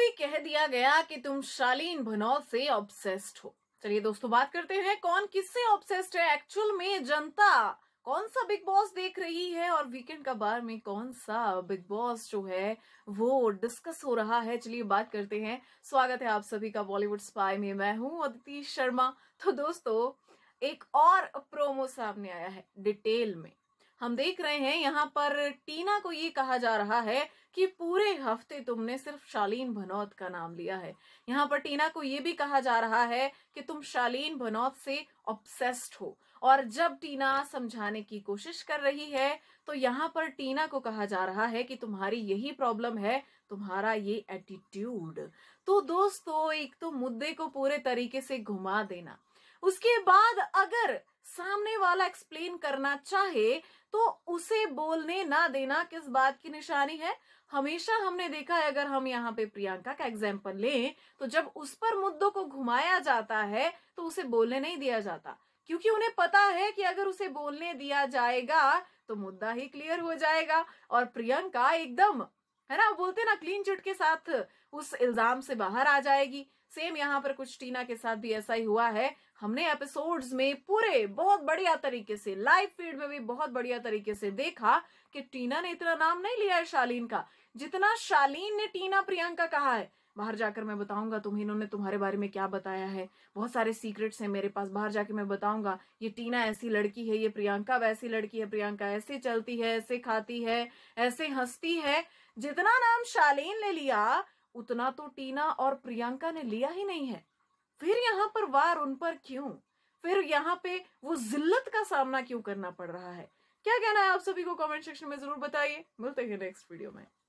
भी कह दिया गया कि तुम शालीन भनौत से ऑब्सेस्ड हो चलिए दोस्तों बात करते हैं कौन किससे ऑब्सेस्ड है एक्चुअल में जनता कौन सा बिग बॉस देख रही है और वीकेंड का बार में कौन सा बिग बॉस जो है वो डिस्कस हो रहा है चलिए बात करते हैं स्वागत है आप सभी का बॉलीवुड स्पाई में मैं हूं अदिति शर्मा तो दोस्तों एक और प्रोमो सामने आया है डिटेल में हम देख रहे हैं यहाँ पर टीना को ये कहा जा रहा है कि पूरे हफ्ते तुमने सिर्फ शालीन भनौत का नाम लिया है यहाँ पर टीना को ये भी कहा जा रहा है कि तुम शालीन भनौत से ऑब्सेस्ड हो और जब टीना समझाने की कोशिश कर रही है तो यहाँ पर टीना को कहा जा रहा है कि तुम्हारी यही प्रॉब्लम है तुम्हारा ये एटीट्यूड तो दोस्तों एक तो मुद्दे को पूरे तरीके से घुमा देना उसके बाद अगर सामने वाला एक्सप्लेन करना चाहे तो उसे बोलने ना देना किस बात की निशानी है हमेशा हमने देखा है अगर हम यहाँ पे प्रियंका का एग्जाम्पल लें तो जब उस पर मुद्दों को घुमाया जाता है तो उसे बोलने नहीं दिया जाता क्योंकि उन्हें पता है कि अगर उसे बोलने दिया जाएगा तो मुद्दा ही क्लियर हो जाएगा और प्रियंका एकदम है ना बोलते ना क्लीन चिट के साथ उस इल्जाम से बाहर आ जाएगी सेम यहाँ पर कुछ टीना के साथ भी ऐसा ही हुआ है हमने एपिसोड्स में पूरे बहुत बढ़िया तरीके से लाइव फीड में भी बहुत बढ़िया तरीके से देखा कि टीना ने इतना नाम नहीं लिया है शालीन का जितना शालीन ने टीना प्रियंका कहा है बाहर जाकर मैं बताऊंगा तुम इन्होंने तुम्हारे बारे में क्या बताया है बहुत सारे सीक्रेट्स हैं मेरे पास बाहर जाके मैं बताऊंगा ये टीना ऐसी लड़की है ये प्रियंका वैसी लड़की है प्रियंका ऐसे चलती है ऐसे खाती है ऐसे हंसती है जितना नाम शालीन ने लिया उतना तो टीना और प्रियंका ने लिया ही नहीं है फिर यहाँ पर वार उन पर क्यों फिर यहाँ पे वो जिल्लत का सामना क्यों करना पड़ रहा है क्या कहना है आप सभी को कमेंट सेक्शन में जरूर बताइए मिलते हैं नेक्स्ट वीडियो में